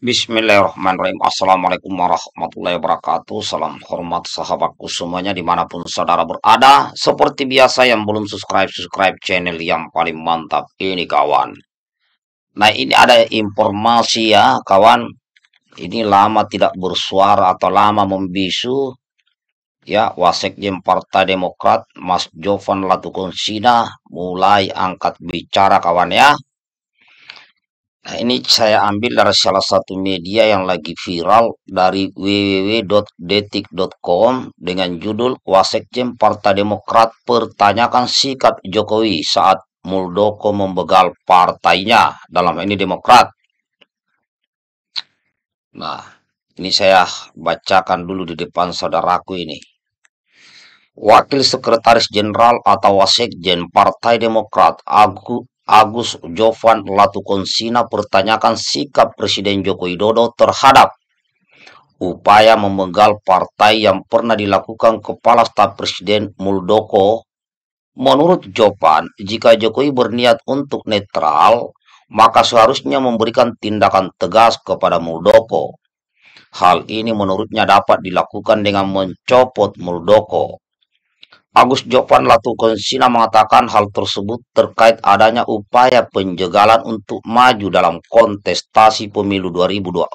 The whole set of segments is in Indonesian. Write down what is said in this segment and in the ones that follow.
Bismillahirrahmanirrahim. Assalamualaikum warahmatullahi wabarakatuh. Salam hormat sahabatku semuanya dimanapun saudara berada. Seperti biasa yang belum subscribe, subscribe channel yang paling mantap ini kawan. Nah ini ada informasi ya kawan. Ini lama tidak bersuara atau lama membisu. Ya Wasekjen Partai Demokrat Mas Jovan Latukonsina mulai angkat bicara kawan ya Nah, ini saya ambil dari salah satu media yang lagi viral dari www.detik.com dengan judul Wasekjen Partai Demokrat pertanyakan sikap Jokowi saat Muldoko membegal partainya dalam ini Demokrat. Nah, ini saya bacakan dulu di depan saudaraku ini. Wakil Sekretaris Jenderal atau Wasekjen Partai Demokrat agus Agus Jovan Latukonsina pertanyakan sikap Presiden Joko Widodo terhadap upaya memegal partai yang pernah dilakukan Kepala Staf Presiden Muldoko. Menurut Jovan, jika Jokowi berniat untuk netral, maka seharusnya memberikan tindakan tegas kepada Muldoko. Hal ini menurutnya dapat dilakukan dengan mencopot Muldoko. Agus Jopan Latukonsina mengatakan hal tersebut terkait adanya upaya penjegalan untuk maju dalam kontestasi pemilu 2024.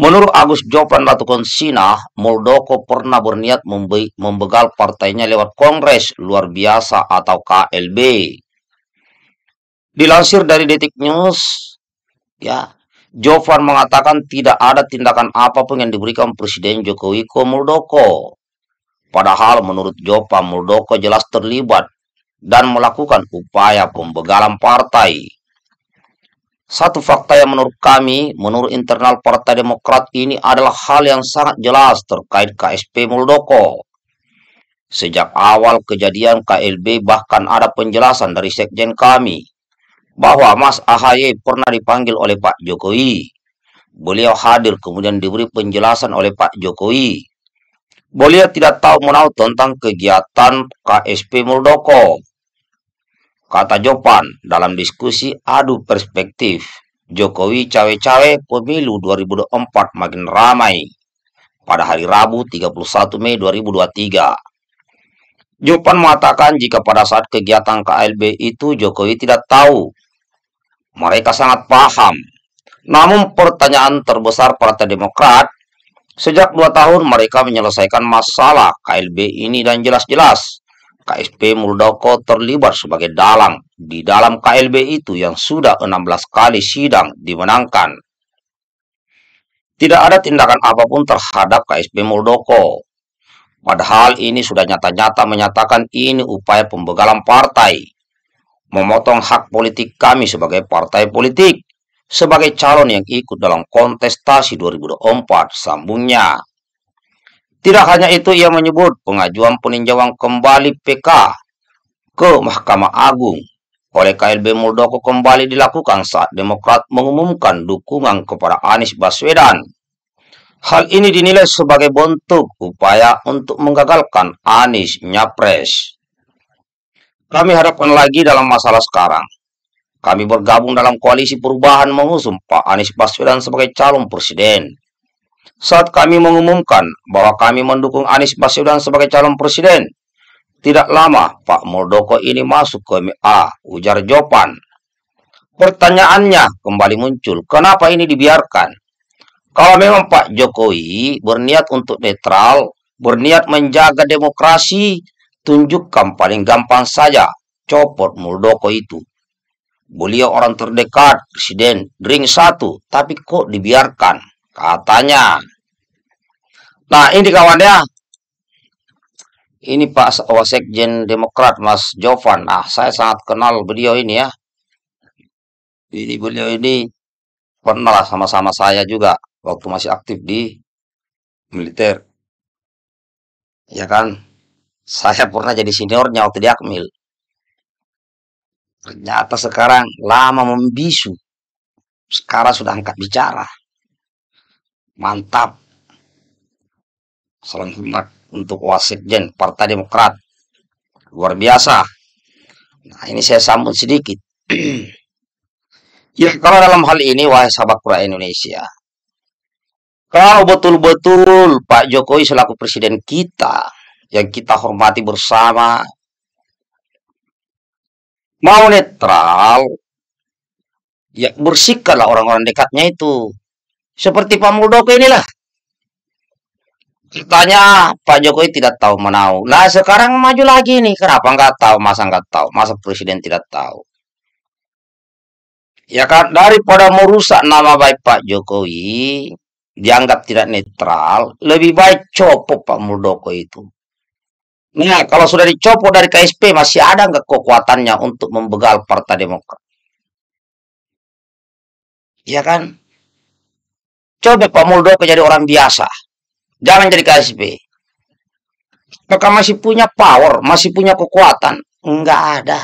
Menurut Agus Jopan Latukonsina, Muldoko pernah berniat membe membegal partainya lewat Kongres Luar Biasa atau KLB. Dilansir dari Detik News, ya, Jovan mengatakan tidak ada tindakan apapun yang diberikan Presiden Jokowi ke Muldoko. Padahal menurut Jopa Muldoko jelas terlibat dan melakukan upaya pembegalan partai. Satu fakta yang menurut kami, menurut internal Partai Demokrat ini adalah hal yang sangat jelas terkait KSP Muldoko. Sejak awal kejadian KLB bahkan ada penjelasan dari sekjen kami bahwa Mas Ahaye pernah dipanggil oleh Pak Jokowi. Beliau hadir kemudian diberi penjelasan oleh Pak Jokowi Beliau tidak tahu menahu tentang kegiatan KSP Muldoko. Kata Jopan dalam diskusi adu perspektif, Jokowi cawe-cawe pemilu 2024 makin ramai pada hari Rabu 31 Mei 2023. Jopan mengatakan jika pada saat kegiatan KLB itu Jokowi tidak tahu. Mereka sangat paham. Namun pertanyaan terbesar Partai Demokrat Sejak dua tahun mereka menyelesaikan masalah KLB ini dan jelas-jelas KSP Muldoko terlibat sebagai dalang di dalam KLB itu yang sudah 16 kali sidang dimenangkan. Tidak ada tindakan apapun terhadap KSP Muldoko. Padahal ini sudah nyata-nyata menyatakan ini upaya pembegalan partai. Memotong hak politik kami sebagai partai politik sebagai calon yang ikut dalam kontestasi 2024, sambungnya. Tidak hanya itu, ia menyebut pengajuan peninjauan kembali PK ke Mahkamah Agung oleh KLB Muldoko kembali dilakukan saat Demokrat mengumumkan dukungan kepada Anies Baswedan. Hal ini dinilai sebagai bentuk upaya untuk menggagalkan Anies Nyapres. Kami harapkan lagi dalam masalah sekarang. Kami bergabung dalam koalisi perubahan mengusung Pak Anies Baswedan sebagai calon presiden. Saat kami mengumumkan bahwa kami mendukung Anies Baswedan sebagai calon presiden, tidak lama Pak Muldoko ini masuk ke MA, ujar Jopan. Pertanyaannya kembali muncul, kenapa ini dibiarkan? Kalau memang Pak Jokowi berniat untuk netral, berniat menjaga demokrasi, tunjukkan paling gampang saja copot Muldoko itu. Beliau orang terdekat, presiden, ring satu, tapi kok dibiarkan? Katanya. Nah, ini kawan ya. Ini Pak Wasekjen Demokrat, Mas Jovan. Nah, saya sangat kenal beliau ini ya. Ini beliau ini pernah sama-sama saya juga waktu masih aktif di militer. Ya kan? Saya pernah jadi seniornya waktu di Akmil. Ternyata sekarang lama membisu. Sekarang sudah angkat bicara. Mantap. selamat hormat untuk Jen Partai Demokrat. Luar biasa. Nah, ini saya sambut sedikit. ya, kalau dalam hal ini, wahai sahabat kura Indonesia, kalau betul-betul Pak Jokowi selaku presiden kita, yang kita hormati bersama, mau netral, ya bersihkanlah orang-orang dekatnya itu. Seperti Pak Muldoko inilah. Tanya Pak Jokowi tidak tahu menau. Nah sekarang maju lagi nih. Kenapa nggak tahu? Masa nggak tahu? Masa presiden tidak tahu? Ya kan daripada merusak nama baik Pak Jokowi dianggap tidak netral, lebih baik copot Pak Muldoko itu. Nah, kalau sudah dicopot dari KSP, masih ada nggak kekuatannya untuk membegal Partai Demokrat? Ya kan? Coba Pak Muldoko jadi orang biasa. Jangan jadi KSP. Maka masih punya power, masih punya kekuatan. Nggak ada.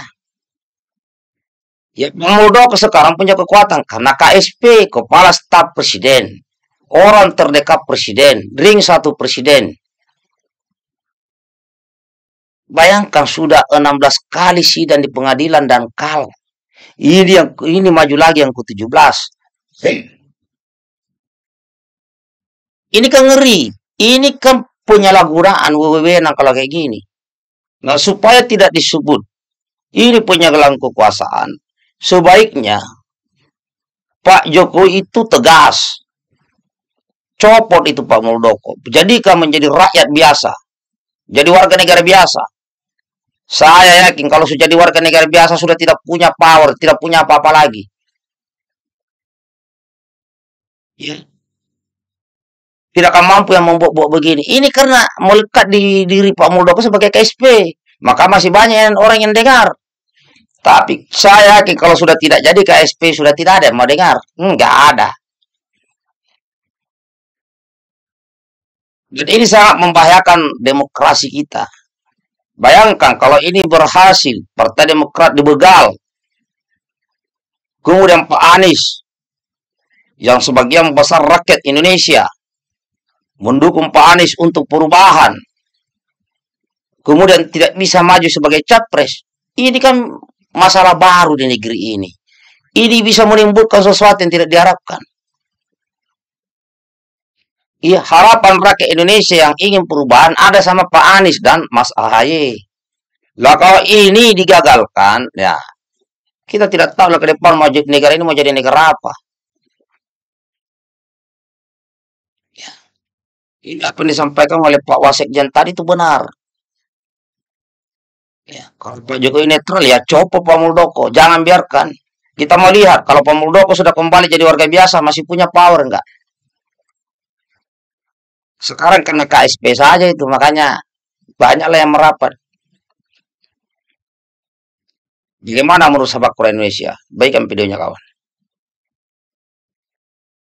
Ya, Pak Muldoko sekarang punya kekuatan karena KSP, Kepala Staf Presiden. Orang terdekat Presiden, ring satu Presiden Bayangkan sudah 16 kali sidang di pengadilan dan kalah. Ini yang ini maju lagi yang ke-17. Ini kan ngeri. Ini kan punya penyalahgunaan wewenang kalau kayak gini. Nah, supaya tidak disebut ini penyalahgunaan kekuasaan, sebaiknya Pak Jokowi itu tegas. Copot itu Pak Muldoko. Jadikan menjadi rakyat biasa. Jadi warga negara biasa saya yakin kalau sudah jadi warga negara biasa sudah tidak punya power, tidak punya apa-apa lagi. Ya. Tidak akan mampu yang membuat-buat begini. Ini karena melekat di diri Pak Muldoko sebagai KSP. Maka masih banyak yang orang yang dengar. Tapi saya yakin kalau sudah tidak jadi KSP sudah tidak ada yang mau dengar. Enggak ada. Jadi ini sangat membahayakan demokrasi kita. Bayangkan kalau ini berhasil, Partai Demokrat dibegal. Kemudian Pak Anies, yang sebagian besar rakyat Indonesia, mendukung Pak Anies untuk perubahan. Kemudian tidak bisa maju sebagai capres. Ini kan masalah baru di negeri ini. Ini bisa menimbulkan sesuatu yang tidak diharapkan. Iya, harapan rakyat Indonesia yang ingin perubahan ada sama Pak Anies dan Mas Ahaye. Lah kalau ini digagalkan, ya kita tidak tahu lah ke depan mau negara ini mau jadi negara apa. Ya. Ini apa yang disampaikan oleh Pak Wasekjen tadi itu benar. Ya, kalau Pak Jokowi netral ya coba Pak Muldoko, jangan biarkan. Kita mau lihat kalau Pak Muldoko sudah kembali jadi warga biasa masih punya power enggak? Sekarang karena KSP saja itu makanya banyaklah yang merapat. Bagaimana sahabat korea Indonesia? Baikkan videonya kawan.